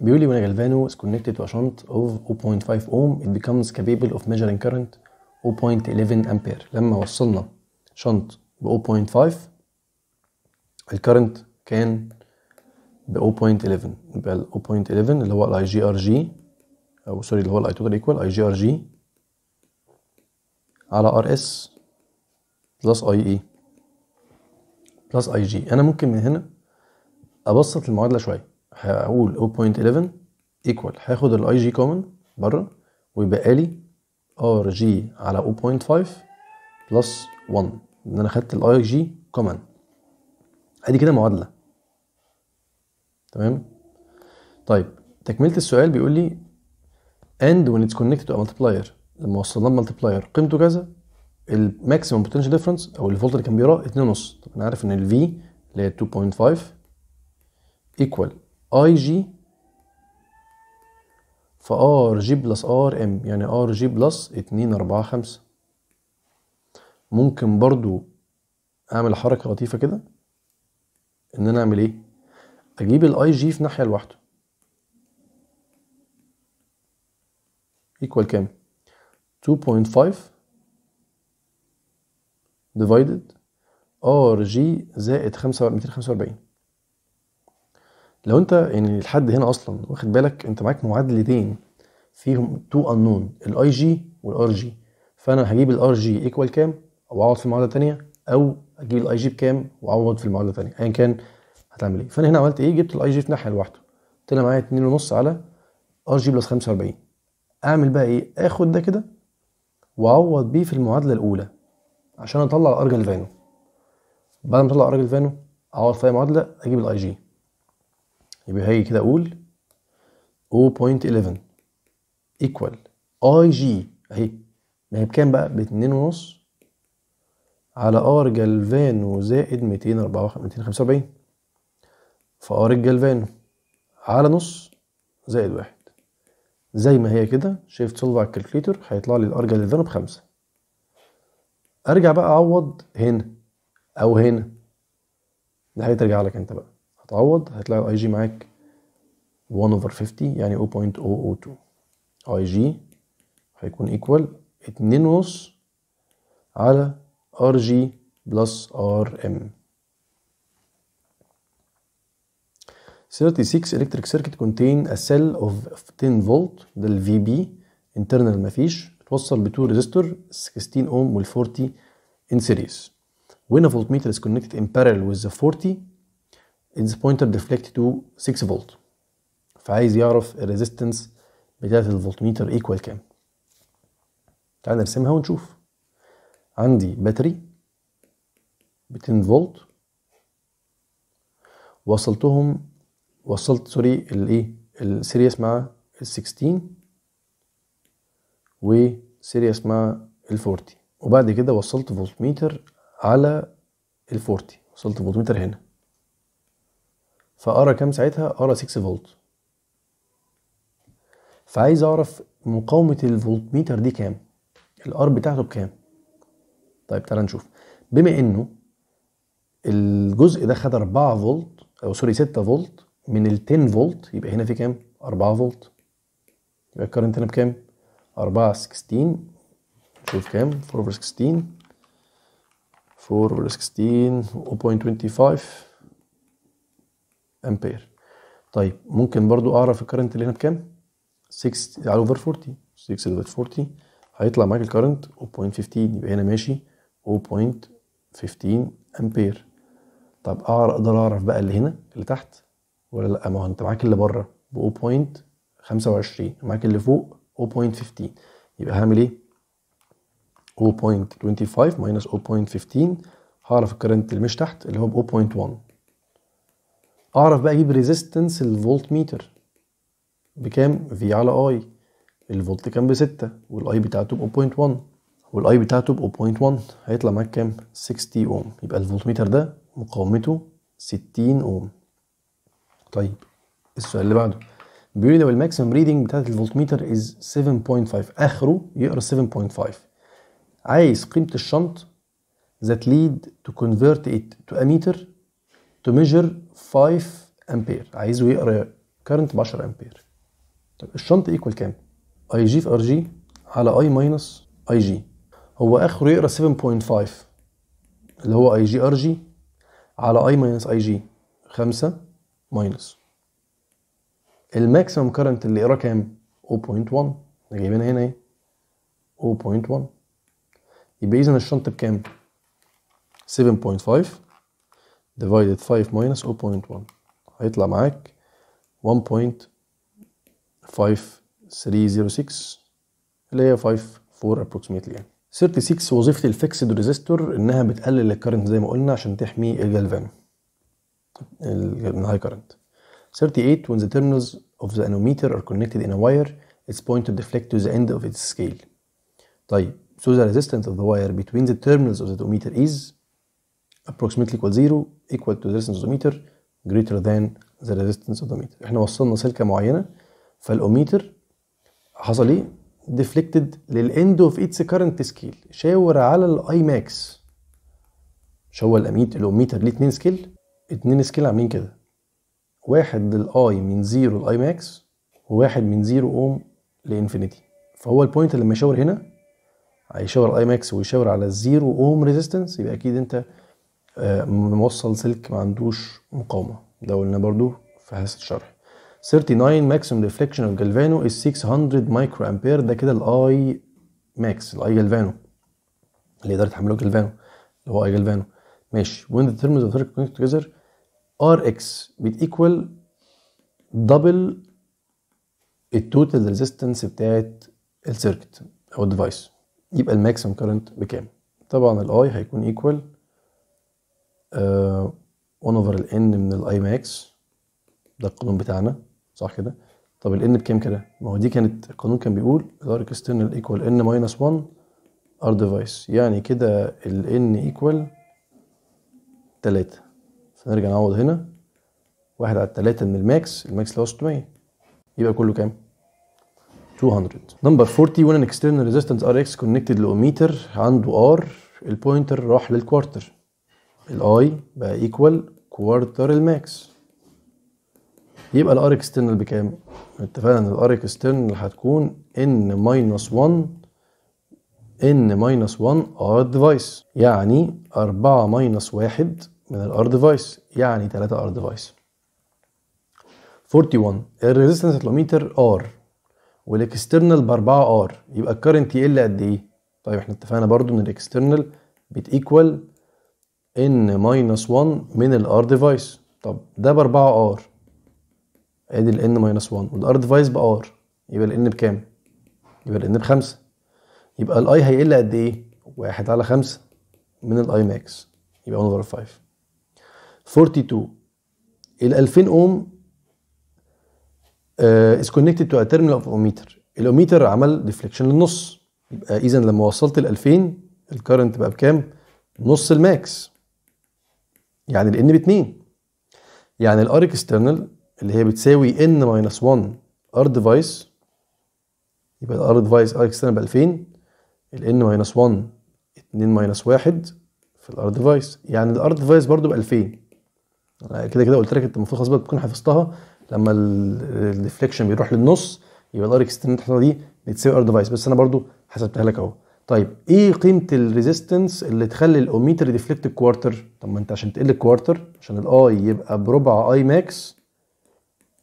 بيقول لي when a galvano is connected to a shunt of 0.5 ohm it becomes capable of measuring current 0.11 ampere لما وصلنا شنط ب 0.5 الكرنت كان ب 0.11 يبقى ال 0.11 اللي هو الاي جي ار جي او سوري اللي هو الاي توتال ايكوال اي جي ار جي على ار اس بلس اي اي بلس اي جي انا ممكن من هنا ابسط المعادله شويه هقول 0.11 ايكوال هاخد الاي جي كومن بره ويبقى لي ار جي على 0.5 بلس 1 ان انا خدت الاي جي كومن ادي كده معادله تمام طيب تكمله السؤال بيقول لي اند when it's connected to a multiplier لما وصلناه المالتيبلاير قيمته كذا الماكسيمم بوتنشال ديفرنس او الفولت اللي كان بيقراه 2.5 طب انا عارف ان الفي اللي هي 2.5 ايكوال اي جي فار جي بلس ار ام يعني ار جي بلس اتنين اربعة خمسة ممكن برضو اعمل حركة لطيفة كده ان انا اعمل ايه اجيب الاي جي في ناحية لوحده ايكوال كام 2.5 ديفايدد ار جي زائد 5 245 لو انت يعني لحد هنا اصلا واخد بالك انت معاك معادلتين فيهم تو انون الاي جي والار جي فانا هجيب الار جي ايكوال كام واعوض في المعادله الثانيه او اجيب الاي جي بكام واعوض في المعادله الثانيه ايا كان هتعمل ايه فانا هنا عملت ايه جبت الاي جي في ناحيه لوحده طلع معايا 2.5 على ار جي بلس 45 اعمل بقى ايه اخد ده كده واعوض بيه في المعادله الاولى عشان اطلع الارجل فانو بعد ما اطلع الارجل فانو اعوض في معادله اجيب الاي جي يبقى هاجي كده اقول 0.11 ايكوال اي جي اهي ما هي بكام بقى باتنين ونص على ار جالفانو زائد 245 فار الجلفانو على نص زائد واحد زي ما هي كده شيفت سولف على الكالكليتر هيطلع لي الار جالفانو بخمسة ارجع بقى اعوض هنا او هنا ده هيترجع لك انت بقى هتعوض هتلاقي الاي جي معاك 1 over 50 يعني 0.002 اي جي هيكون ايكوال 2.5 على ار جي بلس ار ام 36 electric circuit contain a cell of 10 volt ده ال VB internal مفيش اتوصل بتو ريزيستور 16 ohm وال 40 in series when a voltmeter is connected in parallel with the 40 its pointer deflected to 6 فولت فعايز يعرف الريزيستنس بتاعة الفولتميتر ايكوال كام تعال نرسمها ونشوف عندي باتري ب 10 فولت وصلتهم وصلت سوري الايه السيريس مع ال 16 وسيريس مع ال 40 وبعد كده وصلت فولتميتر على ال 40 وصلت فولتميتر هنا فأرى كام ساعتها أرى 6 فولت فعايز أعرف مقاومة ميتر دي كام الار بتاعته بكام طيب تعالى نشوف بما انه الجزء ده خد 4 فولت او سوري 6 فولت من ال 10 فولت يبقى هنا في كام 4 فولت يبقى الكرنت هنا بكام 4 16 نشوف كام 4 over 16 4 over 16 0.25 امبير طيب ممكن برضو اعرف الكرنت اللي هنا بكام 6 على اوفر 40 6 اوفر 40 هيطلع معاك الكرنت 0.15 يبقى هنا ماشي 0.15 امبير طب اقدر اعرف بقى اللي هنا اللي تحت ولا لا ما هو انت معاك اللي بره ب 0.25 معاك اللي فوق 0.15 يبقى هعمل ايه 0.25 ماينس 0.15 هعرف الكرنت اللي مش تحت اللي هو ب 0.1 اعرف بقى اجيب ريزيستنس الفولت ميتر بكام في على اي الفولت كان 6 والاي بتاعته ب 0.1 والاي بتاعته ب 0.1 هيطلع معاك كام 60 اوم يبقى ميتر ده مقاومته 60 اوم طيب السؤال اللي بعده بيقول لي لو الماكسيمم ريدنج بتاعت ميتر از 7.5 اخره يقرا 7.5 عايز قيمه الشنط that lead to convert it to a meter to measure 5 امبير عايزه يقرا كارنت ب 10 امبير طب الشنط ايكوال كام؟ اي جي في ار جي على اي ماينس اي جي هو اخره يقرا 7.5 اللي هو اي جي ار جي على اي ماينس اي جي 5 ماينس الماكسيمم كارنت اللي يقراه كام؟ 0.1 جايبينها هنا ايه؟ 0.1 يبقى اذا الشنط بكام؟ 7.5 divided 5 minus 0.1 هيطلع معاك 1.5306 اللي هي 5.4 approximately يعني 36 وظيفة الفيكسد ريزيستور انها بتقلل الكرنت زي ما قلنا عشان تحمي الجلفان الهاي كرنت 38 when the terminals of the anemometer are connected in a wire its point to deflect to the end of its scale طيب so the resistance of the wire between the terminals of the anemometer is approximately equal zero equal to the resistance of the meter greater than the resistance of the meter احنا وصلنا سلكه معينه فالاوميتر حصل ايه؟ ديفليكتد للاند اوف اتس كارنت سكيل شاور على الاي ماكس مش هو الاميت الاوميتر ليه اتنين سكيل اتنين سكيل عاملين كده واحد للاي من زيرو لاي ماكس وواحد من زيرو اوم لانفينيتي فهو البوينت لما يشاور هنا هيشاور الاي ماكس ويشاور على الزيرو اوم ريزيستنس يبقى اكيد انت موصل سلك ما عندوش مقاومه ده قلنا برضو في حصه الشرح 39 ماكسيم ريفليكشن اوف جالفانو از 600 مايكرو امبير ده كده الاي ماكس الاي جالفانو اللي يقدر يتحمله جالفانو اللي هو اي جالفانو ماشي وين ذا تيرمز اوف ثيرك كونكت توجذر ار اكس بتيكوال دبل التوتال ريزيستنس بتاعت السيركت او الديفايس يبقى الماكسيم كارنت بكام طبعا الاي هيكون ايكوال 1 اوفر الان من الاي ماكس ده القانون بتاعنا صح كده طب الان بكام كده ما هو دي كانت القانون كان بيقول الار اكسترنال ايكوال ان ماينس 1 ار ديفايس يعني كده الان ايكوال 3 فنرجع نعوض هنا 1 على 3 من الماكس الماكس اللي هو 600 يبقى كله كام 200 نمبر 40 when اكسترنال external resistance RX connected لأوميتر عنده R البوينتر راح للكوارتر الاي بقى ايكوال كوارتر الماكس يبقى الار اكسترنال بكام؟ اتفقنا ان الار اكسترنال هتكون ان ماينس 1 ان ماينس 1 ار ديفايس يعني 4 ماينس 1 من الار ديفايس يعني 3 ار ديفايس 41 الريزيستنس هتلوميتر ار والاكسترنال ب 4 ار يبقى الكرنت يقل قد ايه؟ طيب احنا اتفقنا برضو ان الاكسترنال بتيكوال ان ماينس 1 من الار ديفايس طب ده ب 4 ار ادي الان ماينس 1 والار ديفايس بار يبقى الان بكام؟ يبقى الان بخمسة يبقى الاي هيقل قد ايه؟ واحد على خمسة من الاي ماكس يبقى 1 اوفر 5 42 ال 2000 اوم از كونكتد تو ا ترمينال اوف اوميتر الاوميتر عمل ديفليكشن للنص يبقى اذا لما وصلت ال 2000 الكرنت بقى بكام؟ نص الماكس يعني الان n باتنين يعني الار اكسترنال اللي هي بتساوي n ماينس 1 ار ديفايس يبقى الار ديفايس ار اكسترنال ب 2000 الان n ماينس 1 2 ماينس 1 في الار ديفايس يعني الار ديفايس برضه ب 2000 كده كده قلت لك انت المفروض خلاص بقى تكون حفظتها لما الديفليكشن بيروح للنص يبقى الار اكسترنال دي بتساوي ار ديفايس بس انا برضه حسبتها لك اهو طيب ايه قيمه الريزيستنس اللي تخلي الاوميتر ديفليكت الكوارتر طب ما انت عشان تقل الكوارتر عشان الاي يبقى بربع اي ماكس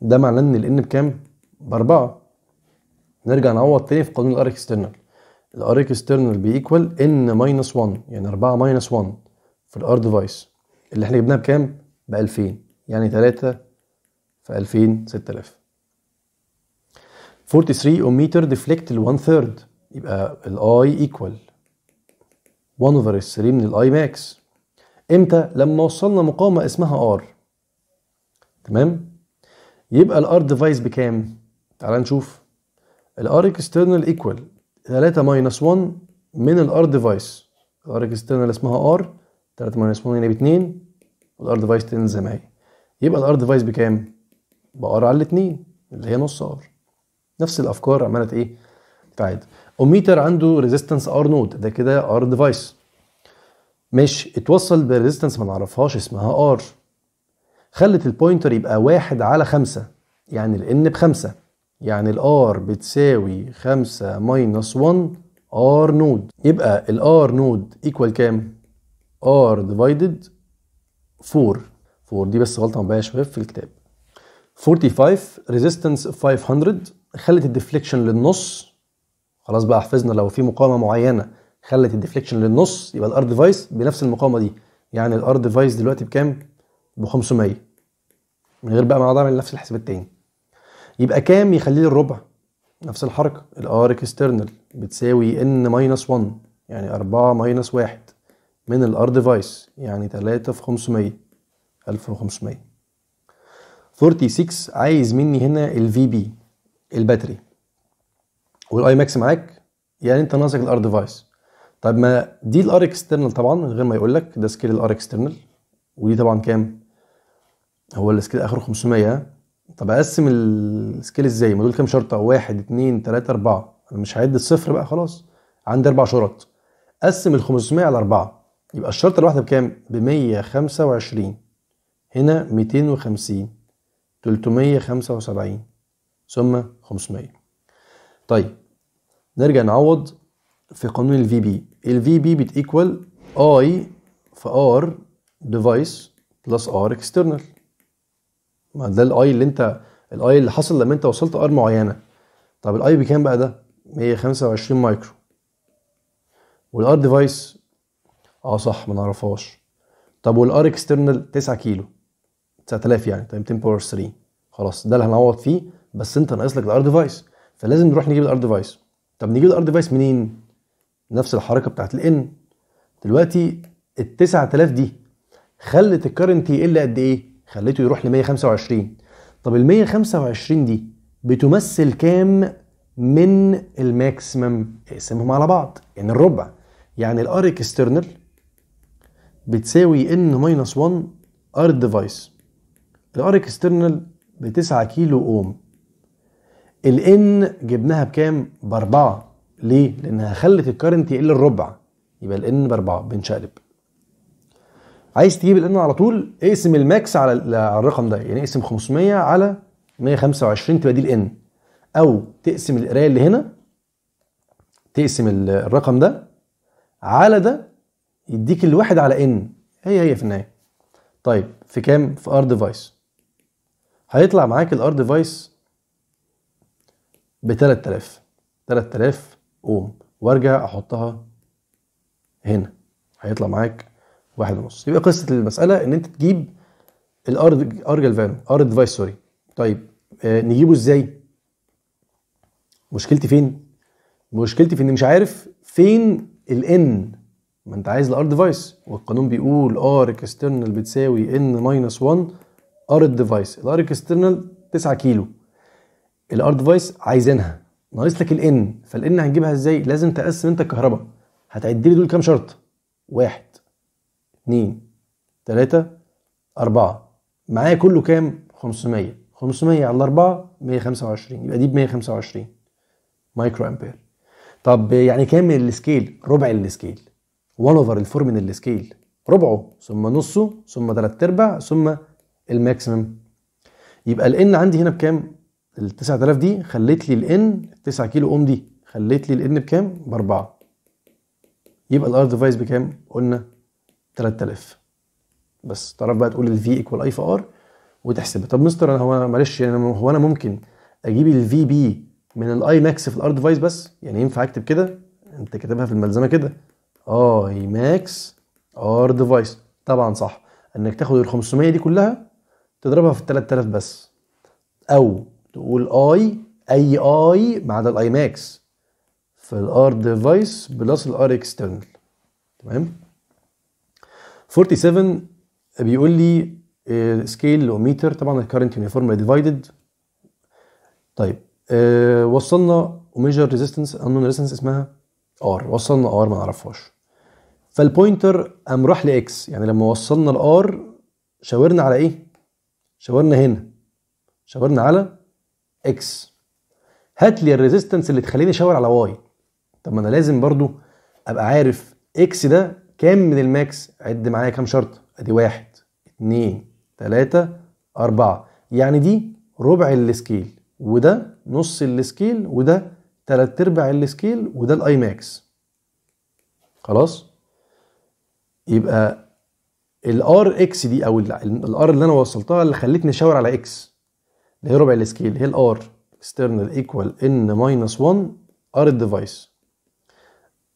ده معناه ان الان بكام باربعه نرجع نعوض تاني في قانون الار اكسترنال الار اكسترنال بيكوال ان ماينس 1 يعني 4 ماينس 1 في الار ديفايس اللي احنا جبناها بكام ب 2000 يعني 3 في 2000 6000 43 اوميتر ديفليكت ال 1 ثيرد يبقى الاي ايكوال 1 اوفر 3 من الاي ماكس امتى لما وصلنا مقاومه اسمها ار تمام يبقى الار ديفايس بكام تعال نشوف الار اكسترنال ايكوال 3 ماينس 1 من الار ديفايس الار اكسترنال اسمها ار 3 ماينس 1 هنا ب 2 والار ديفايس تنزل زي ما هي يبقى الار ديفايس بكام بار على 2 اللي هي نص ار نفس الافكار عملت ايه تتعاد اوميتر عنده ريزيستنس ار نود ده كده ار ديفايس ماشي اتوصل بريزيستنس ما نعرفهاش اسمها ار خلت البوينتر يبقى واحد على خمسة يعني الان بخمسة يعني الار بتساوي خمسة ماينس 1 ار نود يبقى الار نود ايكوال كام؟ ار ديفايدد 4 4 دي بس غلطة مبينة يا شباب في الكتاب 45 ريزيستنس 500 خلت الديفليكشن للنص خلاص بقى حفظنا لو في مقاومه معينه خلت الديفليكشن للنص يبقى الار ديفايس بنفس المقاومه دي يعني الار ديفايس دلوقتي بكام ب 500 من غير بقى ما اقعد اعمل نفس الحساب التاني يبقى كام يخليه الربع نفس الحركه الار اكسترنال بتساوي ان ماينس 1 يعني 4 ماينس 1 من الار ديفايس يعني 3 في 500 1500 46 عايز مني هنا الفي بي الباتري والاي ماكس معاك يعني انت ناقصك الار ديفايس طب ما دي الار اكسترنال طبعا من غير ما يقول لك ده سكيل الار اكسترنال ودي طبعا كام هو السكيل اخره 500 طب اقسم السكيل ازاي ما دول كام شرطه 1 2 3 4 انا مش هعد الصفر بقى خلاص عندي اربع شرط قسم ال 500 على اربعه يبقى الشرطه الواحده بكام ب 125 هنا 250 375 ثم 500 طيب نرجع نعوض في قانون الفي بي الفي بي بتيكوال اي في ار ديفايس بلس ار اكسترنال ما ده الاي اللي انت الاي اللي حصل لما انت وصلت ار معينه طب الاي بكام بقى ده 125 مايكرو والار ديفايس اه صح ما نعرفهاش طب والار اكسترنال 9 كيلو 9000 يعني تايم 10 باور 3 خلاص ده اللي هنعوض فيه بس انت ناقص لك الار ديفايس فلازم نروح نجيب الار ديفايس طب نجيب الار ديفايس منين نفس الحركه بتاعت الان دلوقتي ال 9000 دي خلت الكرنت يقل قد ايه خليته يروح ل 125 طب ال 125 دي بتمثل كام من الماكسيمم اقسمهم على بعض يعني الربع يعني الار اكسترنال بتساوي ان ماينس 1 ار ديفايس الار اكسترنال ب 9 كيلو اوم الان جبناها بكام؟ باربعه ليه؟ لانها خلت الكارنت يقل الربع يبقى الان باربعه بنشقلب عايز تجيب الان على طول اقسم الماكس على الرقم ده يعني اقسم 500 على 125 تبقى دي الان او تقسم القرايه اللي هنا تقسم الرقم ده على ده يديك الواحد على ان هي هي في النهايه طيب في كام في ار ديفايس هيطلع معاك الار ديفايس ب 3000 3000 اوم وارجع احطها هنا هيطلع معاك واحد ونص يبقى قصه المساله ان انت تجيب الار ارجل فاليو ار ديفايس سوري طيب آه نجيبه ازاي مشكلتي فين مشكلتي في اني مش عارف فين الان ما انت عايز الار ديفايس والقانون بيقول ار اكسترنال بتساوي ان ماينس 1 ار ديفايس الار اكسترنال 9 كيلو الار ديفايس عايزينها ناقص لك الان فالان هنجيبها ازاي لازم تقسم انت الكهرباء هتعد لي دول كام شرط واحد اتنين تلاتة أربعة معايا كله كام 500 500 على 4 125 يبقى دي خمسة 125 مايكرو امبير طب يعني كام من السكيل ربع السكيل 1 اوفر الفور من السكيل ربعه ثم نصه ثم ثلاث ارباع ثم الماكسيمم يبقى الان عندي هنا بكام ال 9000 دي خليت لي الان 9 كيلو اوم دي خليت لي الان بكام؟ باربعه يبقى الار ديفايس بكام؟ قلنا 3000 بس تعرف بقى تقول الفي ايكوال اي في ار وتحسبها طب مستر انا هو معلش يعني هو انا ممكن اجيب الفي بي من الاي ماكس في الار ديفايس بس يعني ينفع اكتب كده انت كاتبها في الملزمه كده اي ماكس ار ديفايس طبعا صح انك تاخد ال 500 دي كلها تضربها في ال 3000 بس او تقول اي اي اي ما عدا الاي ماكس فالار ديفايس بلس الار اكسترنال تمام 47 بيقول لي سكيل آه، وميتر طبعا الكرنت يونيفورم ديفايدد طيب آه، وصلنا وميجر ريزيستنس انون ريزيستنس اسمها ار وصلنا ار ما نعرفهاش فالبوينتر قام راح لاكس يعني لما وصلنا الار شاورنا على ايه؟ شاورنا هنا شاورنا على اكس هات لي الريزيستنس اللي تخليني اشاور على واي طب ما انا لازم برضو ابقى عارف اكس ده كام من الماكس عد معايا كام شرط ادي واحد اتنين تلاتة اربعة يعني دي ربع السكيل وده نص السكيل وده تلات ارباع السكيل وده الاي ماكس خلاص يبقى الار اكس دي او الار اللي انا وصلتها اللي خلتني اشاور على اكس اللي هي ربع السكيل اللي هي الار external equal n minus 1 ار الديفايس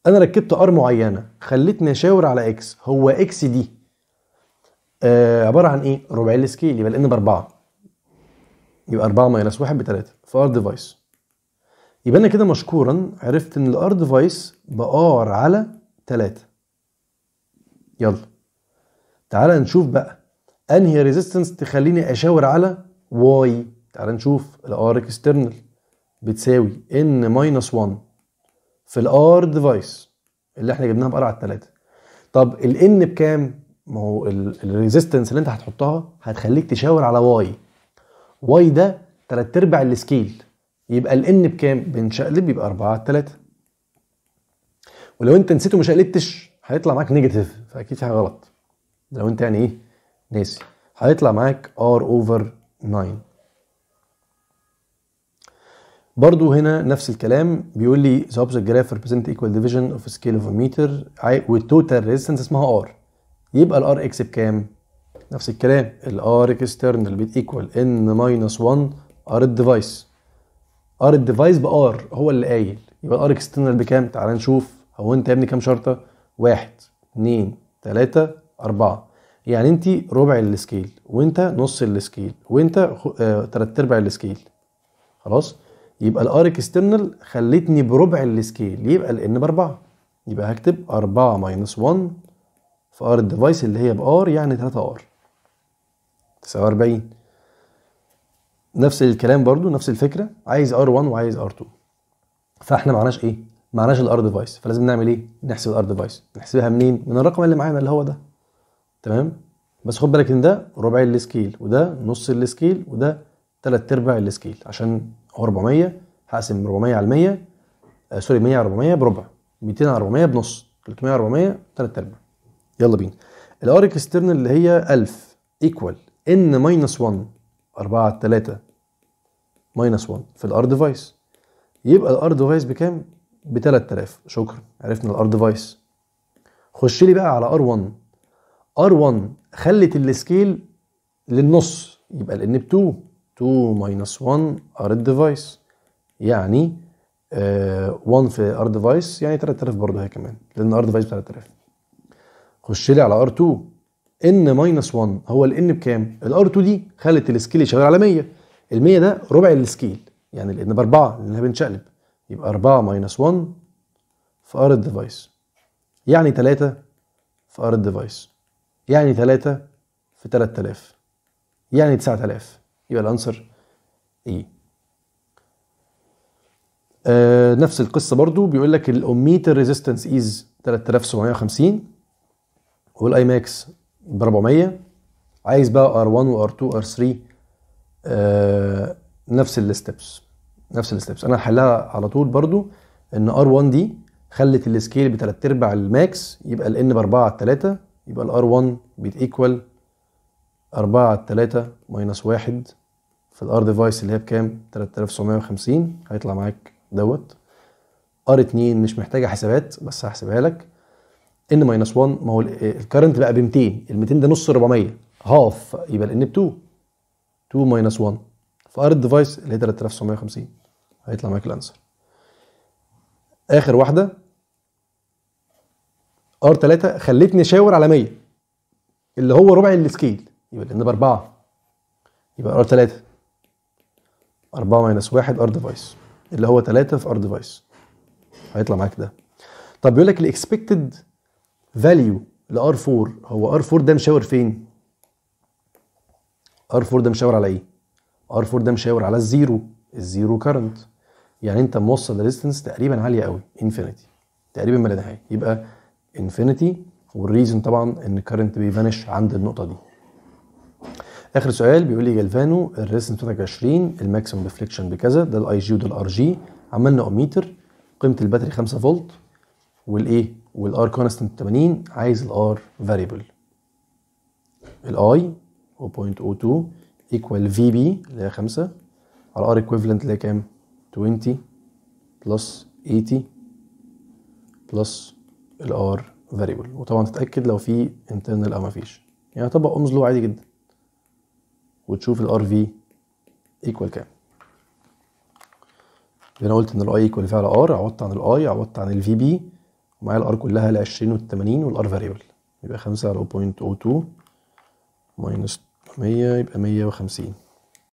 انا ركبت ار معينه خلتني اشاور على اكس هو اكس دي آه عباره عن ايه ربع السكيل يبقى الان باربعه يبقى 4 ماينس 1 3 في ار ديفايس يبقى انا كده مشكورا عرفت ان الار ديفايس بار على 3 يلا تعالى نشوف بقى انهي ريزيستنس تخليني اشاور على واي تعال نشوف الار اكسترنال بتساوي ان ماينس 1 في الار ديفايس اللي احنا جبناها بقرعه على 3 طب الان بكام ما هو الريزيستنس اللي انت هتحطها هتخليك تشاور على واي واي ده 3 ارباع السكيل يبقى الان بكام بنشقلب يبقى 4 على 3 ولو انت نسيت وما شقلبتش هيطلع معاك نيجاتيف فاكيد في حاجه غلط لو انت يعني ايه ناسي هيطلع معاك ار اوفر 9 برضو هنا نفس الكلام بيقول لي the object graph represent equal division of a scale of a meter والتوتال resistance اسمها R يبقى R اكس بكام؟ نفس الكلام ال R external بيت equal N minus 1 R الديفايس R الديفايس R هو اللي قايل يبقى ال R external بكام؟ تعال نشوف هو انت يا ابني كام شرطه؟ واحد اتنين تلاته اربعه يعني انت ربع السكيل وانت نص السكيل وانت آه، تلات ارباع السكيل خلاص؟ يبقى الار اكسترنال خلتني بربع السكيل يبقى الان باربعه يبقى هكتب 4 ماينس 1 في ار الديفايس اللي هي بار يعني 3 ار 49 نفس الكلام برضو نفس الفكره عايز ار 1 وعايز ار 2 فاحنا معناش ايه؟ معناش الار ديفايس فلازم نعمل ايه؟ نحسب الار ديفايس نحسبها منين؟ من الرقم اللي معانا اللي هو ده تمام؟ بس خد بالك ان ده ربع السكيل وده نص السكيل وده ثلاث ارباع السكيل عشان هو 400 هقسم 400 على 100 آه سوري 100 على 400 بربع 200 على 400 بنص 300 على 400 3 ارباع يلا بينا الار اكسترنال اللي هي 1000 ايكوال ان ماينس 1 4 على 3 ماينس 1 في الار ديفايس يبقى الار ديفايس بكام؟ ب 3000 شكرا عرفنا الار ديفايس خش لي بقى على ار 1 ار 1 خلت السكيل للنص يبقى الان ب 2 2 minus 1 ار الديفايس يعني 1 آه, في ار ديفايس يعني 3000 برضه هي كمان لان ار ديفايس ب 3000 خش لي على ار 2 ان ماينس 1 هو الان بكام؟ الار 2 دي خلت السكيل يشاور على 100 ال 100 ده ربع السكيل يعني الان ب 4 لانها بنشقلب يبقى 4 ماينس 1 في ار الديفايس يعني 3 في ار الديفايس يعني 3 في 3000 يعني 9000 يبقى الانسر ايه آه نفس القصه برضو بيقول لك الاوميتر ريزيستنس ايز 3750 والاي ماكس ب 400 عايز بقى ار1 وار2 ار3 آه، نفس الستبس نفس الستبس انا هحلها على طول برضو ان ار1 دي خلت السكيل بتلات ارباع الماكس يبقى الان ب 4 على 3 يبقى الار1 بيتيكوال 4 على 3 ماينس 1 في الار ديفايس اللي هي بكام 3950 هيطلع معاك دوت ار 2 مش محتاجه حسابات بس هحسبها لك ان ماينس 1 ما هو الكرنت بقى ب 200 ال 200 ده نص 400 هاف يبقى الان ب 2 2 ماينس 1 فار الديفايس اللي هي 3950 هيطلع معاك الانسر اخر واحده ار 3 خلتني اشاور على 100 اللي هو ربع السكيل يبقى الان ب 4 يبقى ار 3 4 ماينس 1 ار ديفايس اللي هو 3 في ار ديفايس هيطلع معاك ده طب بيقول لك الاكسبكتد فاليو ل ار 4 هو ار 4 ده مشاور فين؟ ار 4 ده مشاور على ايه؟ ار 4 ده مشاور على الزيرو الزيرو كارنت يعني انت موصل ريزيستنس تقريبا عاليه قوي انفينيتي تقريبا ما لا نهايه يبقى انفينيتي والريزن طبعا ان الكارنت بيفانش عند النقطه دي اخر سؤال بيقول لي جلفانو الريسن بتاعتك 20 الماكسيمم ريفليكشن بكذا ده الاي جي وده الار جي عملنا اوميتر قيمه الباتري 5 فولت والايه والار كونستنت 80 عايز الار فاريبل الاي 0.02 ايكوال في بي اللي هي 5 على ار ايكويفالنت اللي هي كام 20 بلس 80 بلس الار فاريبل وطبعا تتاكد لو في انترنال او ما فيش يعني طبق اومز لو عادي جدا وتشوف الار في ايكوال كام انا قلت ان الاي ايكوال فعل ار عوضت عن الاي عوضت عن الفي بي ومعايا الار كلها ال 20 وال 80 والار فاريبل يبقى 5 على 0.02 ماينس 100 يبقى 150